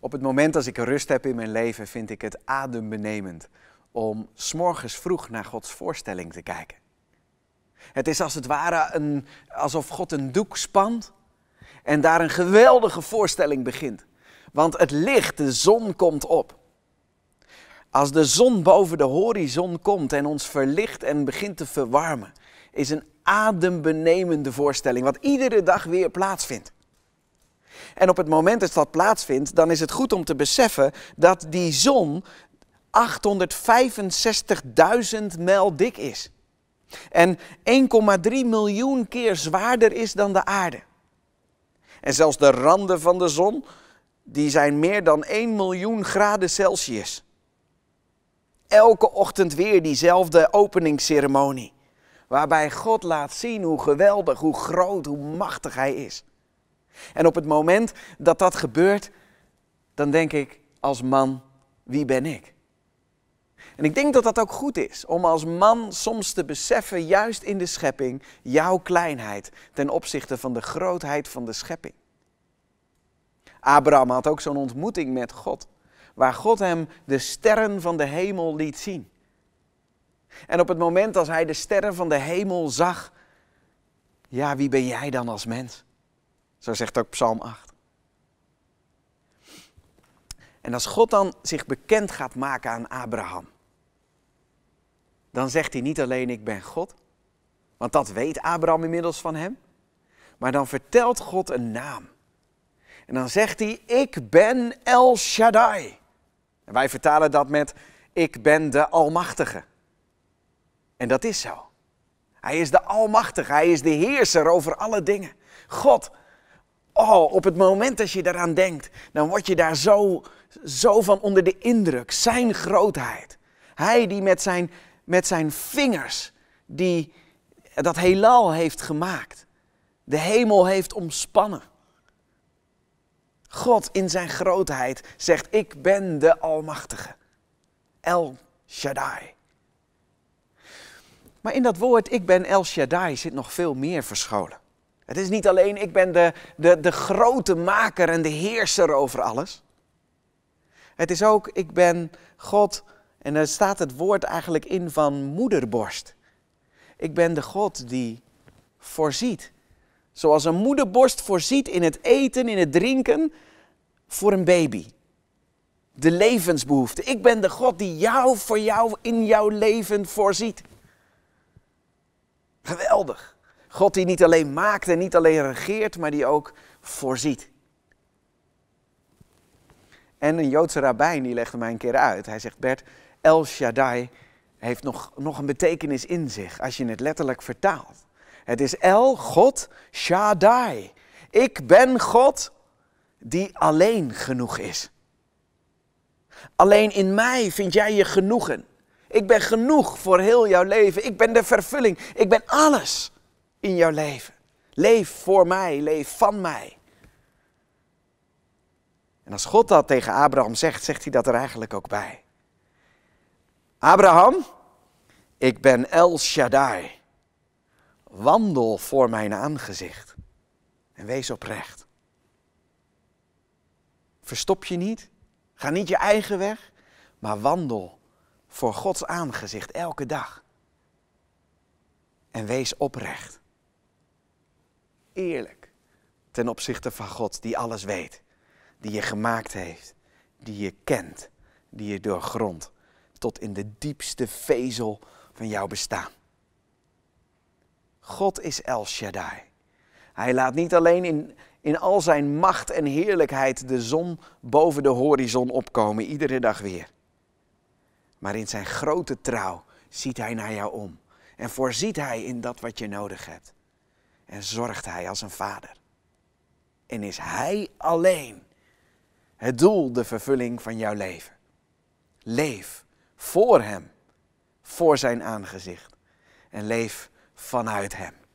Op het moment dat ik rust heb in mijn leven, vind ik het adembenemend om s'morgens vroeg naar Gods voorstelling te kijken. Het is als het ware een, alsof God een doek spant en daar een geweldige voorstelling begint. Want het licht, de zon komt op. Als de zon boven de horizon komt en ons verlicht en begint te verwarmen, is een adembenemende voorstelling, wat iedere dag weer plaatsvindt. En op het moment dat dat plaatsvindt, dan is het goed om te beseffen dat die zon 865.000 mijl dik is. En 1,3 miljoen keer zwaarder is dan de aarde. En zelfs de randen van de zon, die zijn meer dan 1 miljoen graden Celsius. Elke ochtend weer diezelfde openingsceremonie. Waarbij God laat zien hoe geweldig, hoe groot, hoe machtig Hij is. En op het moment dat dat gebeurt, dan denk ik als man, wie ben ik? En ik denk dat dat ook goed is om als man soms te beseffen, juist in de schepping, jouw kleinheid ten opzichte van de grootheid van de schepping. Abraham had ook zo'n ontmoeting met God, waar God hem de sterren van de hemel liet zien. En op het moment als hij de sterren van de hemel zag, ja, wie ben jij dan als mens? Zo zegt ook Psalm 8. En als God dan zich bekend gaat maken aan Abraham, dan zegt hij niet alleen ik ben God, want dat weet Abraham inmiddels van hem, maar dan vertelt God een naam. En dan zegt hij ik ben El Shaddai. En wij vertalen dat met ik ben de Almachtige. En dat is zo. Hij is de Almachtige, hij is de heerser over alle dingen. God, oh, op het moment dat je daaraan denkt, dan word je daar zo, zo van onder de indruk. Zijn grootheid. Hij die met zijn, met zijn vingers die, dat heelal heeft gemaakt. De hemel heeft omspannen. God in zijn grootheid zegt, ik ben de Almachtige. El Shaddai. Maar in dat woord ik ben El Shaddai zit nog veel meer verscholen. Het is niet alleen ik ben de, de, de grote maker en de heerser over alles. Het is ook ik ben God, en daar staat het woord eigenlijk in van moederborst. Ik ben de God die voorziet. Zoals een moederborst voorziet in het eten, in het drinken voor een baby. De levensbehoefte. Ik ben de God die jou voor jou in jouw leven voorziet. Geweldig. God die niet alleen maakt en niet alleen regeert, maar die ook voorziet. En een Joodse rabbijn die legde mij een keer uit. Hij zegt, Bert, El Shaddai heeft nog, nog een betekenis in zich als je het letterlijk vertaalt. Het is El, God, Shaddai. Ik ben God die alleen genoeg is. Alleen in mij vind jij je genoegen. Ik ben genoeg voor heel jouw leven. Ik ben de vervulling. Ik ben alles in jouw leven. Leef voor mij, leef van mij. En als God dat tegen Abraham zegt, zegt hij dat er eigenlijk ook bij. Abraham, ik ben El Shaddai. Wandel voor mijn aangezicht en wees oprecht. Verstop je niet, ga niet je eigen weg, maar wandel voor Gods aangezicht elke dag. En wees oprecht eerlijk ten opzichte van God die alles weet, die je gemaakt heeft, die je kent, die je doorgrondt tot in de diepste vezel van jouw bestaan. God is El Shaddai. Hij laat niet alleen in, in al zijn macht en heerlijkheid de zon boven de horizon opkomen, iedere dag weer. Maar in zijn grote trouw ziet hij naar jou om en voorziet hij in dat wat je nodig hebt en zorgt hij als een vader. En is hij alleen het doel, de vervulling van jouw leven. Leef voor hem, voor zijn aangezicht en leef vanuit hem.